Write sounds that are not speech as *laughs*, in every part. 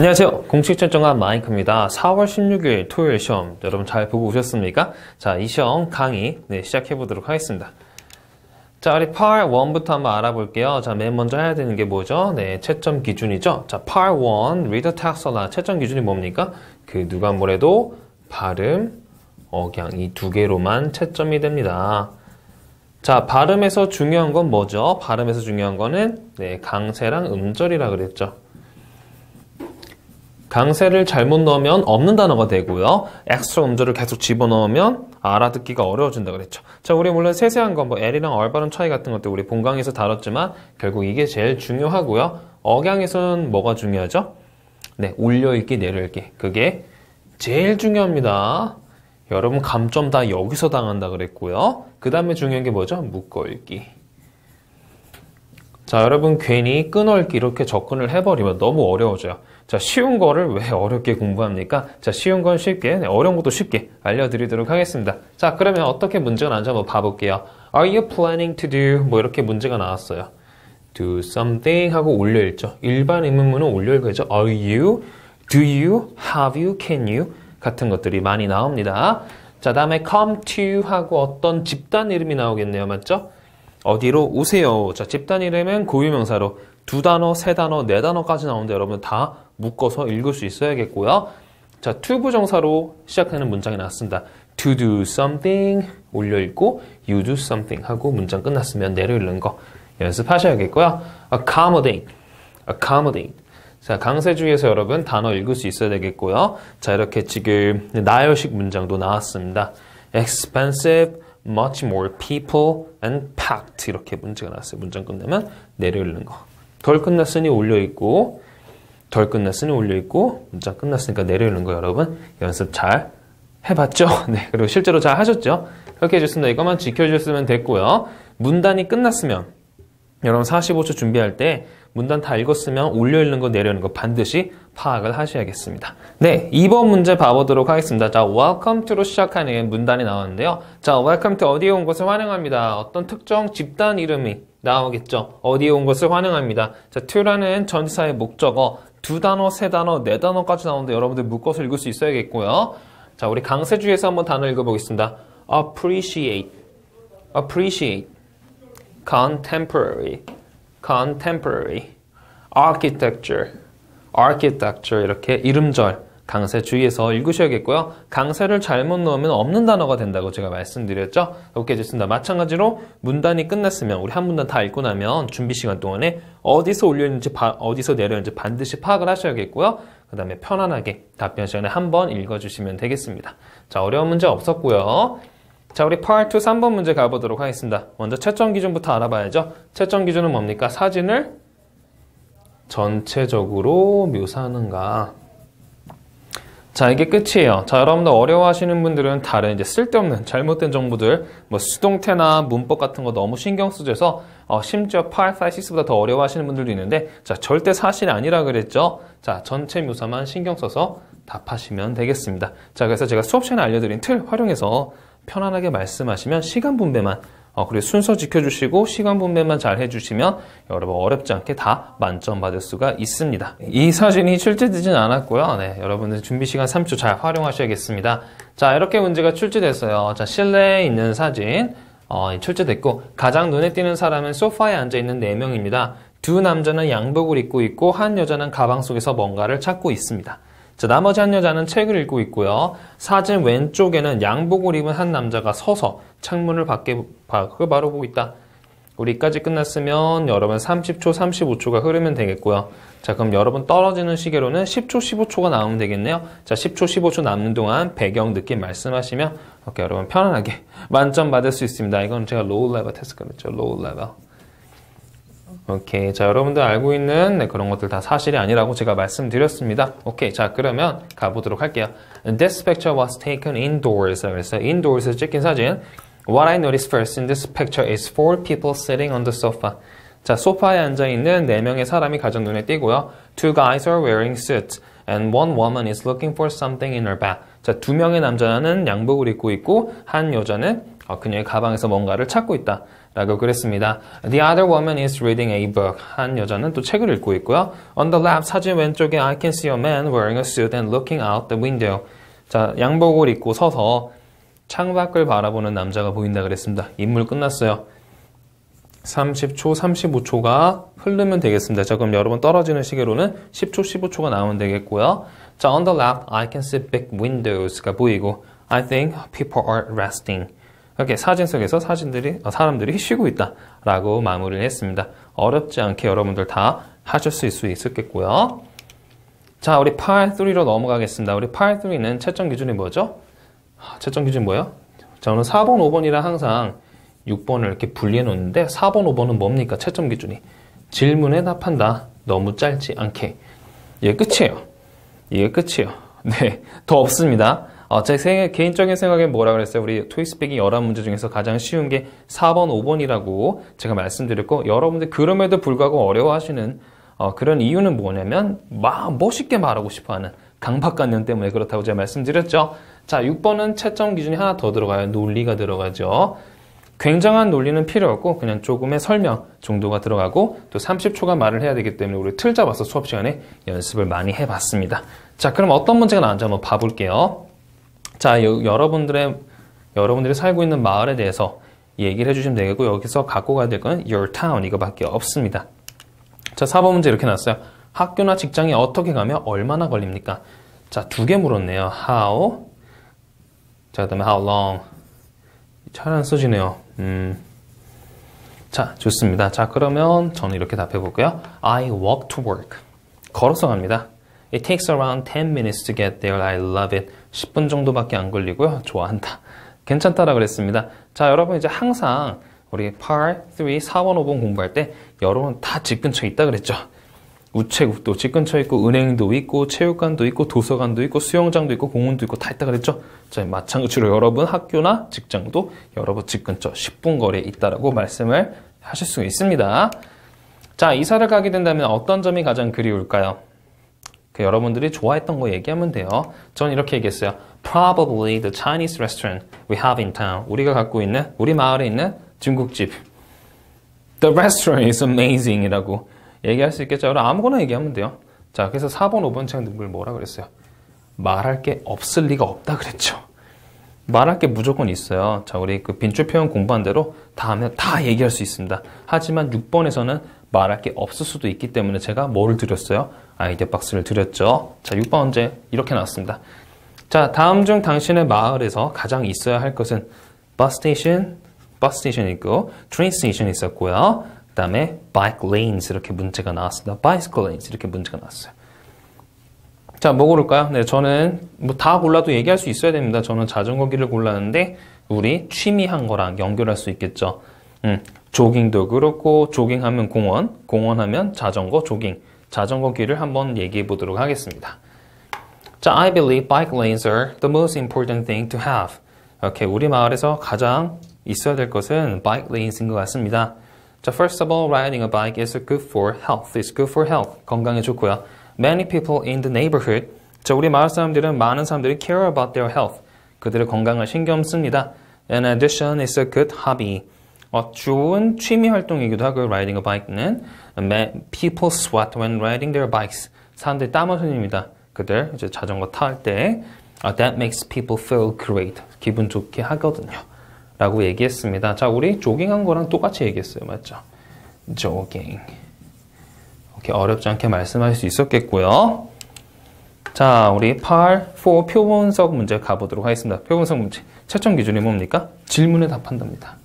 안녕하세요. 공식 전정한 마이크입니다. 4월 16일 토요일 시험 여러분 잘 보고 오셨습니까? 자, 이 시험 강의 네, 시작해 보도록 하겠습니다. 자, 우리 part 1부터 한번 알아볼게요. 자, 맨 먼저 해야 되는 게 뭐죠? 네, 채점 기준이죠. 자, part 1 reader t a x o n o 채점 기준이 뭡니까? 그 누가 뭐래도 발음, 억양 이 두 개로만 채점이 됩니다. 자, 발음에서 중요한 건 뭐죠? 발음에서 중요한 거는 네, 강세랑 음절이라 그랬죠. 강세를 잘못 넣으면 없는 단어가 되고요. 엑스트라 음절을 계속 집어넣으면 알아듣기가 어려워진다 그랬죠. 자, 우리 물론 세세한 건 뭐 L이랑 R 발음 차이 같은 것들 우리 본강에서 다뤘지만 결국 이게 제일 중요하고요. 억양에서는 뭐가 중요하죠? 네, 올려있기, 내려있기. 그게 제일 중요합니다. 여러분 감점 다 여기서 당한다 그랬고요. 그 다음에 중요한 게 뭐죠? 묶어읽기. 자, 여러분 괜히 끊얼기 이렇게 접근을 해버리면 너무 어려워져요. 자, 쉬운 거를 왜 어렵게 공부합니까? 자, 쉬운 건 쉽게, 네, 어려운 것도 쉽게 알려드리도록 하겠습니다. 자, 그러면 어떻게 문제가 나는지 한번 봐볼게요. Are you planning to do? 뭐 이렇게 문제가 나왔어요. Do something 하고 올려 있죠 일반 의문문은 올려 있어죠 Are you? Do you? Have you? Can you? 같은 것들이 많이 나옵니다. 자, 다음에 come to 하고 어떤 집단 이름이 나오겠네요. 맞죠? 어디로 오세요. 자, 집단 이름은 고유명사로 두 단어, 세 단어, 네 단어까지 나오는데 여러분 다 묶어서 읽을 수 있어야겠고요. 자, t 부정사로 시작하는 문장이 나왔습니다. to do something 올려 읽고 you do something 하고 문장 끝났으면 내려 읽는 거 연습하셔야겠고요. accommodate, accommodate. 자, 강세 중에서 여러분 단어 읽을 수 있어야 되겠고요. 자, 이렇게 지금 나열식 문장도 나왔습니다. expensive much more people and packed 이렇게 문제가 났어요. 문장 끝내면 내려오는 거. 덜 끝났으니 올려있고 덜 끝났으니 올려있고 문장 끝났으니까 내려오는거 여러분 연습 잘 해봤죠? *laughs* 네, 그리고 실제로 잘 하셨죠? 그렇게 해줬습니다. 이것만 지켜주셨으면 됐고요. 문단이 끝났으면 여러분 45초 준비할 때 문단 다 읽었으면 올려 읽는 거 내려는 거 반드시 파악을 하셔야겠습니다. 네, 2번 문제 봐보도록 하겠습니다. 자, welcome to로 시작하는 문단이 나왔는데요. 자, welcome to 어디에 온 것을 환영합니다. 어떤 특정 집단 이름이 나오겠죠. 어디에 온 것을 환영합니다. 자, to라는 전사의 목적어 두 단어, 세 단어, 네 단어까지 나오는데 여러분들 묶어서 읽을 수 있어야겠고요. 자, 우리 강세주에서 한번 단어 읽어보겠습니다. appreciate, appreciate. contemporary, contemporary, architecture, architecture 이렇게 이름절 강세 주의해서 읽으셔야겠고요. 강세를 잘못 넣으면 없는 단어가 된다고 제가 말씀드렸죠. 이렇게 됐습니다. 마찬가지로 문단이 끝났으면 우리 한 문단 다 읽고 나면 준비 시간 동안에 어디서 올렸는지 어디서 내려있는지 반드시 파악을 하셔야겠고요. 그 다음에 편안하게 답변 시간에 한 번 읽어주시면 되겠습니다. 자 어려운 문제 없었고요. 자, 우리 파 a r 3번 문제 가보도록 하겠습니다. 먼저 채점 기준부터 알아봐야죠. 채점 기준은 뭡니까? 사진을 전체적으로 묘사하는가. 자, 이게 끝이에요. 자, 여러분들 어려워하시는 분들은 다른 이제 쓸데없는 잘못된 정보들, 뭐 수동태나 문법 같은 거 너무 신경 쓰셔서 어, 심지어 파이사이시스보다더 어려워하시는 분들도 있는데 자, 절대 사실이 아니라 그랬죠. 자, 전체 묘사만 신경 써서 답하시면 되겠습니다. 자, 그래서 제가 수업 시간에 알려드린 틀 활용해서 편안하게 말씀하시면 시간 분배만 어, 그리고 순서 지켜주시고 시간 분배만 잘 해주시면 여러분 어렵지 않게 다 만점 받을 수가 있습니다. 이 사진이 출제되진 않았고요. 네, 여러분들 준비 시간 3초 잘 활용하셔야겠습니다. 자, 이렇게 문제가 출제됐어요. 자, 실내에 있는 사진 어, 출제됐고 가장 눈에 띄는 사람은 소파에 앉아있는 4명입니다. 두 남자는 양복을 입고 있고 한 여자는 가방 속에서 뭔가를 찾고 있습니다. 자, 나머지 한 여자는 책을 읽고 있고요. 사진 왼쪽에는 양복을 입은 한 남자가 서서 창문을 밖에 밖을 바로 보고 있다. 우리까지 끝났으면 여러분 30초, 35초가 흐르면 되겠고요. 자, 그럼 여러분 떨어지는 시계로는 10초, 15초가 나오면 되겠네요. 자, 10초, 15초 남는 동안 배경 느낌 말씀하시면 이렇게 여러분 편안하게 *laughs* 만점 받을 수 있습니다. 이건 제가 로우 레벨 테스트 했죠. 로우 레벨. 오케이. 자, 여러분들 알고 있는 네, 그런 것들 다 사실이 아니라고 제가 말씀드렸습니다. 오케이. 자, 그러면 가보도록 할게요. This picture was taken indoors. 그래서 indoors에서 찍힌 사진. What I noticed first in this picture is four people sitting on the sofa. 자, 소파에 앉아있는 4명의 사람이 가장 눈에 띄고요. Two guys are wearing suits and one woman is looking for something in her bag. 자, 두 명의 남자는 양복을 입고 있고 한 여자는 그녀의 가방에서 뭔가를 찾고 있다. 라고 그랬습니다. The other woman is reading a book. 한 여자는 또 책을 읽고 있고요. On the left, 사진 왼쪽에 I can see a man wearing a suit and looking out the window. 자, 양복을 입고 서서 창밖을 바라보는 남자가 보인다 그랬습니다. 인물 끝났어요. 30초, 35초가 흐르면 되겠습니다. 자, 그럼 여러분 떨어지는 시계로는 10초, 15초가 나오면 되겠고요. 자, on the left, I can see big windows가 보이고 I think people are resting. 이렇게 그러니까 사진 속에서 사진들이 어, 사람들이 쉬고 있다라고 마무리를 했습니다. 어렵지 않게 여러분들 다 하셨을 수있겠고요 자, 우리 파일 3로 넘어가겠습니다. 우리 파일 3는 채점 기준이 뭐죠? 아, 채점 기준 뭐예요? 저는 4번, 5번이라 항상 6번을 이렇게 분리해 놓는데 4번, 5번은 뭡니까? 채점 기준이. 질문에 답한다. 너무 짧지 않게. 이게 끝이에요. 이게 끝이에요. 네, 더 없습니다. 어, 제 생애, 개인적인 생각엔 뭐라 그랬어요? 우리 토익스픽이 11문제 중에서 가장 쉬운 게 4번, 5번이라고 제가 말씀드렸고, 여러분들 그럼에도 불구하고 어려워하시는 어, 그런 이유는 뭐냐면, 막 멋있게 말하고 싶어 하는 강박관념 때문에 그렇다고 제가 말씀드렸죠. 자, 6번은 채점 기준이 하나 더 들어가요. 논리가 들어가죠. 굉장한 논리는 필요 없고 그냥 조금의 설명 정도가 들어가고 또 30초간 말을 해야 되기 때문에 우리 틀 잡아서 수업 시간에 연습을 많이 해봤습니다. 자, 그럼 어떤 문제가 나왔는지 한번 봐볼게요. 자, 여, 러분들의 여러분들이 살고 있는 마을에 대해서 얘기를 해주시면 되겠고, 여기서 갖고 가야 될건는 your town 이거밖에 없습니다. 자, 4번 문제 이렇게 났어요. 학교나 직장에 어떻게 가면 얼마나 걸립니까? 자, 두 개 물었네요. how, 자, 그 다음에 how long. 잘안 써지네요. 음. 자, 좋습니다. 자, 그러면 저는 이렇게 답해 볼게요. I walk to work. 걸어서 갑니다. It takes around 10 minutes to get there. I love it. 10분 정도밖에 안 걸리고요. 좋아한다. 괜찮다라 고 그랬습니다. 자, 여러분 이제 항상 우리 8, 3, 4, 번 5번 공부할 때 여러분 다 집 근처에 있다 그랬죠. 우체국도 집 근처에 있고 은행도 있고 체육관도 있고 도서관도 있고 수영장도 있고 공원도 있고 다 있다 그랬죠. 자, 마찬가지로 여러분 학교나 직장도 여러분 집 근처 10분 거리에 있다라고 말씀을 하실 수 있습니다. 자, 이사를 가게 된다면 어떤 점이 가장 그리울까요? 여러분들이 좋아했던 거 얘기하면 돼요. 전 이렇게 얘기했어요. Probably the Chinese restaurant we have in town. 우리가 갖고 있는 우리 마을에 있는 중국집. The restaurant is amazing 이라고 얘기할 수 있겠죠. 여러 아무거나 얘기하면 돼요. 자, 그래서 4번, 5번 책은 뭐라 그랬어요? 말할 게 없을 리가 없다 그랬죠. 말할 게 무조건 있어요. 자, 우리 그 빈출 표현 공부한 대로 다음에 다 얘기할 수 있습니다. 하지만 6번에서는 말할 게 없을 수도 있기 때문에 제가 뭐를 드렸어요? 아이디어 박스를 드렸죠. 자, 6번 문제 이렇게 나왔습니다. 자, 다음 중 당신의 마을에서 가장 있어야 할 것은 버스 테이션 버스 테이션 있고 트레인 스테이션 있었고요. 그다음에 바이크 레인스 이렇게 문제가 나왔습니다. 바이스 y 레인스 이렇게 문제가 나왔어요. 자, 뭐 고를까요? 네, 저는 뭐 다 골라도 얘기할 수 있어야 됩니다. 저는 자전거 길을 골랐는데 우리 취미한 거랑 연결할 수 있겠죠. 음, 조깅도 그렇고 조깅하면 공원, 공원하면 자전거, 조깅, 자전거 길을 한번 얘기해 보도록 하겠습니다. 자, I believe bike lanes are the most important thing to have. 이렇게 우리 마을에서 가장 있어야 될 것은 bike lanes인 것 같습니다. 자, first of all, riding a bike is good for health. It's good for health. 건강에 좋고요. Many people in the neighborhood. 자, 우리 마을 사람들은 많은 사람들이 care about their health. 그들의 건강을 신경 씁니다. In addition, it's a good hobby. 어, 좋은 취미 활동이기도 하고 riding a bike는 people sweat when riding their bikes. 사람들이 땀을 흘립니다. 그들 이제 자전거 탈때 that makes people feel great. 기분 좋게 하거든요. 라고 얘기했습니다. 자, 우리 조깅한 거랑 똑같이 얘기했어요. 맞죠? 조깅. 이렇게 어렵지 않게 말씀할 수 있었겠고요. 자, 우리 8, 4 표본석 문제 가보도록 하겠습니다. 표본석 문제. 채점 기준이 뭡니까? 질문에 답한답니다.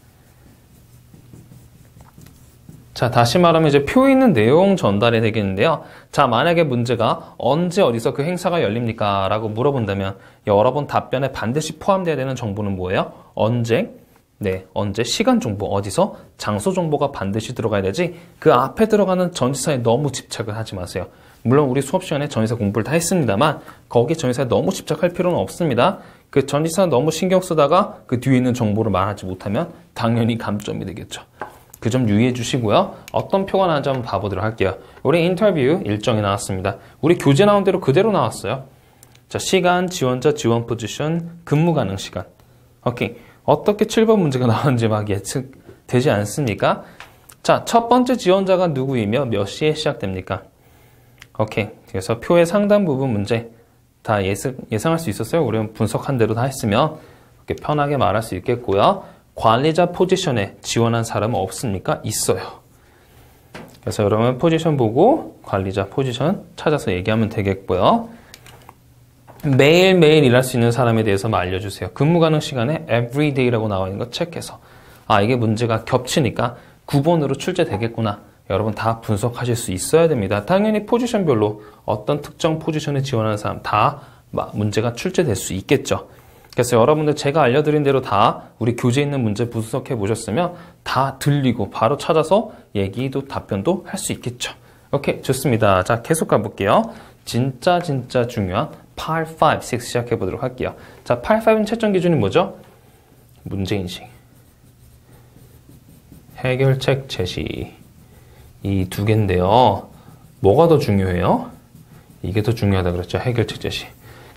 자, 다시 말하면 이제 표에 있는 내용 전달이 되겠는데요. 자, 만약에 문제가 언제 어디서 그 행사가 열립니까? 라고 물어본다면 여러 분 답변에 반드시 포함되어야 되는 정보는 뭐예요? 언제, 네, 언제 시간 정보 어디서 장소 정보가 반드시 들어가야 되지 그 앞에 들어가는 전지사에 너무 집착을 하지 마세요. 물론 우리 수업 시간에 전지사 공부를 다 했습니다만 거기에 전지사에 너무 집착할 필요는 없습니다. 그 전지사 너무 신경 쓰다가 그 뒤에 있는 정보를 말하지 못하면 당연히 감점이 되겠죠. 그 점 유의해 주시고요. 어떤 표가 나는지 한번 봐보도록 할게요. 우리 인터뷰 일정이 나왔습니다. 우리 교재 나온 대로 그대로 나왔어요. 자, 시간, 지원자, 지원 포지션, 근무 가능 시간. 오케이. 어떻게 7번 문제가 나오는지 막 예측되지 않습니까? 자, 첫 번째 지원자가 누구이며 몇 시에 시작됩니까? 오케이. 그래서 표의 상단 부분 문제 다 예상, 예상할 수 있었어요. 우리는 분석한 대로 다 했으면 이렇게 편하게 말할 수 있겠고요. 관리자 포지션에 지원한 사람은 없습니까? 있어요. 그래서 여러분 포지션 보고 관리자 포지션 찾아서 얘기하면 되겠고요. 매일매일 일할 수 있는 사람에 대해서만 알려주세요. 근무 가능 시간에 everyday라고 나와 있는 거 체크해서 아 이게 문제가 겹치니까 9번으로 출제되겠구나. 여러분 다 분석하실 수 있어야 됩니다. 당연히 포지션별로 어떤 특정 포지션에 지원하는 사람 다 문제가 출제될 수 있겠죠. 그래서 여러분들 제가 알려드린 대로 다 우리 교재에 있는 문제 분석해 보셨으면 다 들리고 바로 찾아서 얘기도 답변도 할 수 있겠죠. 오케이 좋습니다. 자 계속 가볼게요. 진짜 진짜 중요한 8, 5, 6 시작해 보도록 할게요. 자, 8, 5는 채점 기준이 뭐죠? 문제인식. 해결책 제시. 이 두 개인데요. 뭐가 더 중요해요? 이게 더 중요하다 그랬죠. 해결책 제시.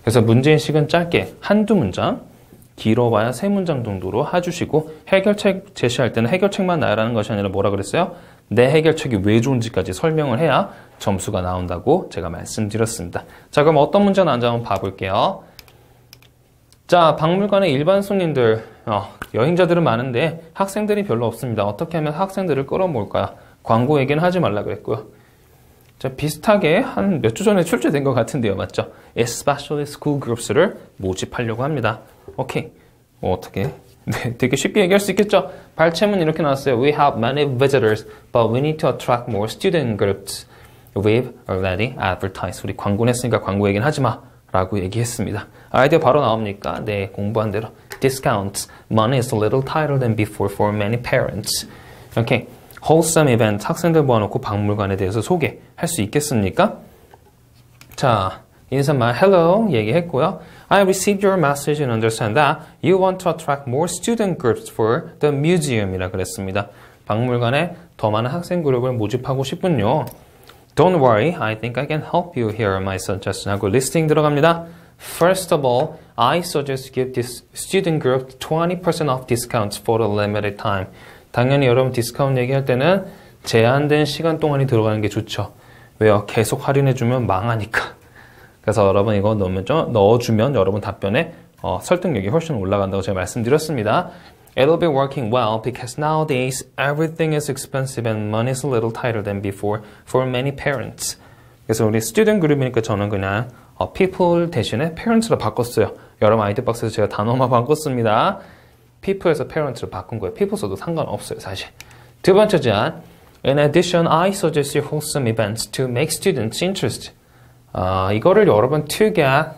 그래서 문제인식은 짧게 한두 문장, 길어봐야 세 문장 정도로 해주시고 해결책 제시할 때는 해결책만 나열하는 것이 아니라 뭐라 그랬어요? 내 해결책이 왜 좋은지까지 설명을 해야 점수가 나온다고 제가 말씀드렸습니다. 자 그럼 어떤 문제 나온지 한번 봐볼게요. 자 박물관의 일반 손님들 어, 여행자들은 많은데 학생들이 별로 없습니다. 어떻게 하면 학생들을 끌어모을까요? 광고 얘기는 하지 말라 그랬고요. 자, 비슷하게 한 몇 주 전에 출제된 것 같은데요. 맞죠? Especially School Groups를 모집하려고 합니다. 오케이. 뭐 어떻게 네, 되게 쉽게 얘기할 수 있겠죠. 발췌문 이렇게 나왔어요. We have many visitors, but we need to attract more student groups. We've already advertised. 우리 광고는 했으니까 광고 얘기는 하지 마. 라고 얘기했습니다. 아이디어 바로 나옵니까? 네, 공부한 대로. Discounts. Money is a little tighter than before for many parents. 이렇게 wholesome event 학생들 모아놓고 박물관에 대해서 소개할 수 있겠습니까? 자, 인사말 hello 얘기했고요. I received your message and understand that you want to attract more student groups for the museum이라 그랬습니다. 박물관에 더 많은 학생 그룹을 모집하고 싶군요. Don't worry, I think I can help you. Here are my suggestions. 하고 리스팅 들어갑니다. First of all, I suggest give this student group 20% off discounts for a limited time. 당연히 여러분 디스카운트 얘기할 때는 제한된 시간 동안이 들어가는 게 좋죠. 왜요? 계속 할인해주면 망하니까. 그래서 여러분 이거 넣으면 좀 넣어주면 여러분 답변에 어, 설득력이 훨씬 올라간다고 제가 말씀드렸습니다. It'll be working well because nowadays everything is expensive and money is a little tighter than before for many parents. 그래서 우리 student 그룹이니까 저는 그냥 어, people 대신에 parents로 바꿨어요. 여러분 아이디 박스에서 제가 단어만 바꿨습니다. people에서 parents로 바꾼 거예요. people 써도 상관없어요, 사실. 두 번째 제안. In addition, I suggest wholesome events to make students interested. 어, 이거를 여러 분 특이한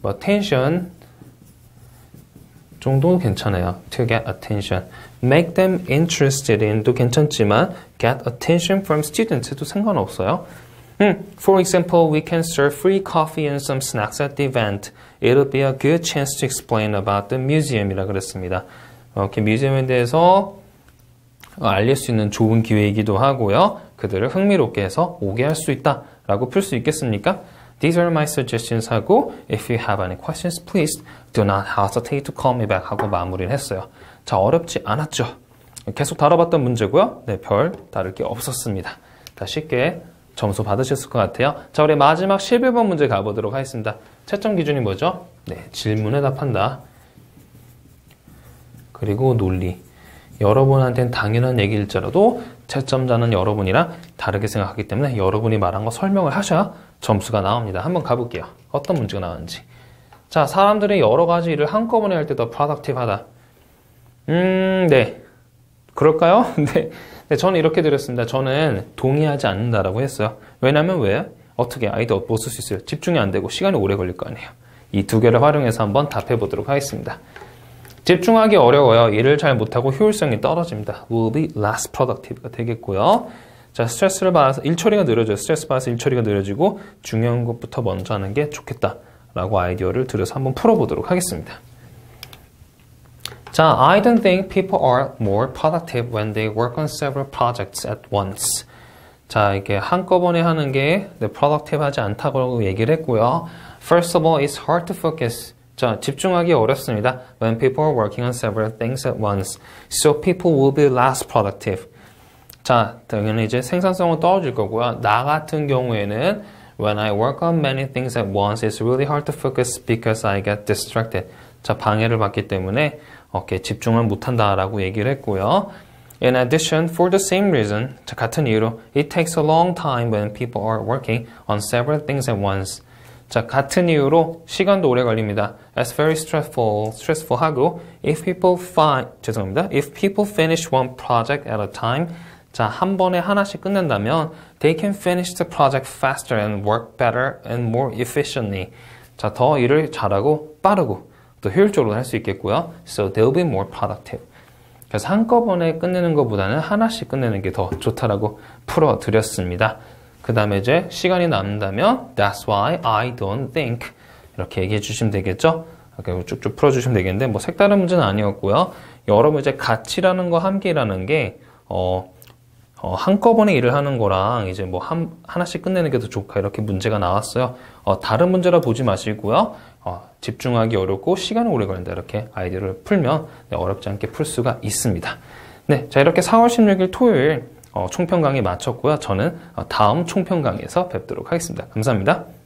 뭐 텐션 정도 괜찮아요. To get attention. Make them interested in도 괜찮지만 get attention from students도 상관없어요. 음, for example, we can serve free coffee and some snacks at the event. It'll be a good chance to explain about the museum이라 그랬습니다. 이렇게 뮤지엄에 대해서 알릴 수 있는 좋은 기회이기도 하고요. 그들을 흥미롭게 해서 오게 할 수 있다. 라고 풀 수 있겠습니까? These are my suggestions 하고 If you have any questions, please do not hesitate to call me back 하고 마무리를 했어요. 자, 어렵지 않았죠? 계속 다뤄봤던 문제고요. 네, 별 다를 게 없었습니다. 다 쉽게 점수 받으셨을 것 같아요. 자, 우리 마지막 11번 문제 가보도록 하겠습니다. 채점 기준이 뭐죠? 네, 질문에 답한다. 그리고 논리. 여러분한테는 당연한 얘기일지라도 채점자는 여러분이랑 다르게 생각하기 때문에 여러분이 말한 거 설명을 하셔야 점수가 나옵니다. 한번 가볼게요. 어떤 문제가 나왔는지. 자, 사람들이 여러 가지 일을 한꺼번에 할 때 더 프로덕티브하다. 음, 네. 그럴까요? *laughs* 네. 네, 저는 이렇게 드렸습니다. 저는 동의하지 않는다라고 했어요. 왜냐면 왜? 어떻게 아이도 못쓸 수 있어요? 집중이 안 되고 시간이 오래 걸릴 거 아니에요. 이 두 개를 활용해서 한번 답해 보도록 하겠습니다. 집중하기 어려워요. 일을 잘 못하고 효율성이 떨어집니다. will be less productive가 되겠고요. 자, 스트레스를 받아서 일 처리가 느려져요. 스트레스 받아서 일 처리가 느려지고 중요한 것부터 먼저 하는 게 좋겠다. 라고 아이디어를 들여서 한번 풀어보도록 하겠습니다. 자, I don't think people are more productive when they work on several projects at once. 자, 이게 한꺼번에 하는 게 네, productive 하지 않다고 얘기를 했고요. First of all, it's hard to focus 자, 집중하기 어렵습니다. When people are working on several things at once, so people will be less productive. 자, 당연히 이제 생산성은 떨어질 거고요. 나 같은 경우에는 When I work on many things at once, it's really hard to focus because I get distracted. 자, 방해를 받기 때문에 어깨 집중을 못한다라고 얘기를 했고요. In addition, for the same reason, 자, 같은 이유로, it takes a long time when people are working on several things at once. 자, 같은 이유로 시간도 오래 걸립니다. That's very stressful, stressful 하고 if people find 죄송합니다. If people finish one project at a time 자, 한 번에 하나씩 끝낸다면 they can finish the project faster and work better and more efficiently. 자, 더 일을 잘하고 빠르고 또 효율적으로 할 수 있겠고요. So they'll be more productive. 그래서 한꺼번에 끝내는 것보다는 하나씩 끝내는 게 더 좋다라고 풀어드렸습니다. 그 다음에 이제 시간이 남다면 That's why I don't think 이렇게 얘기해 주시면 되겠죠. 이렇게 쭉쭉 풀어주시면 되겠는데 뭐 색다른 문제는 아니었고요. 여러분 이제 같이라는 거 함께라는 게 어, 어, 한꺼번에 일을 하는 거랑 이제 뭐 한, 하나씩 끝내는 게 더 좋다 이렇게 문제가 나왔어요. 어, 다른 문제라 보지 마시고요. 어, 집중하기 어렵고 시간이 오래 걸린다 이렇게 아이디어를 풀면 네, 어렵지 않게 풀 수가 있습니다. 네, 자 이렇게 4월 16일 토요일 어, 총평 강에 마쳤고요. 저는 어, 다음 총평 강에서 뵙도록 하겠습니다. 감사합니다.